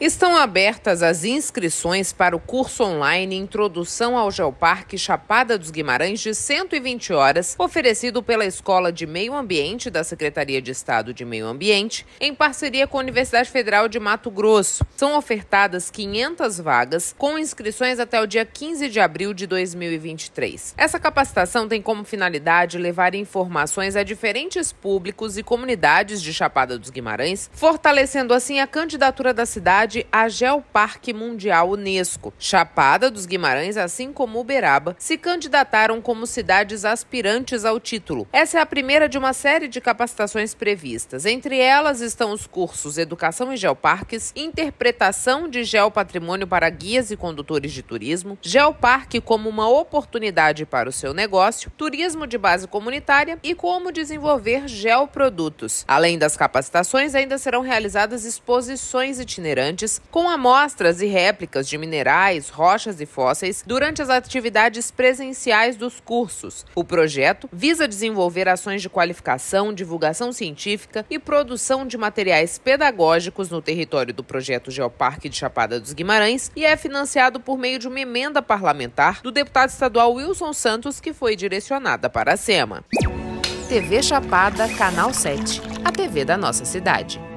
Estão abertas as inscrições para o curso online Introdução ao Geoparque Chapada dos Guimarães de 120 horas, oferecido pela Escola de Meio Ambiente da Secretaria de Estado de Meio Ambiente, em parceria com a Universidade Federal de Mato Grosso. São ofertadas 500 vagas, com inscrições até o dia 15 de abril de 2023. Essa capacitação tem como finalidade levar informações a diferentes públicos e comunidades de Chapada dos Guimarães, fortalecendo assim a candidatura da cidade cidade a Geoparque Mundial Unesco. Chapada dos Guimarães, assim como Uberaba, se candidataram como cidades aspirantes ao título. Essa é a primeira de uma série de capacitações previstas. Entre elas estão os cursos Educação em Geoparques, Interpretação de Geopatrimônio para guias e condutores de turismo, Geoparque como uma oportunidade para o seu negócio, turismo de base comunitária e como desenvolver geoprodutos. Além das capacitações, ainda serão realizadas exposições itinerantes com amostras e réplicas de minerais, rochas e fósseis durante as atividades presenciais dos cursos. O projeto visa desenvolver ações de qualificação, divulgação científica e produção de materiais pedagógicos no território do projeto Geoparque de Chapada dos Guimarães e é financiado por meio de uma emenda parlamentar do deputado estadual Wilson Santos, que foi direcionada para a SEMA. TV Chapada, Canal 7, a TV da nossa cidade.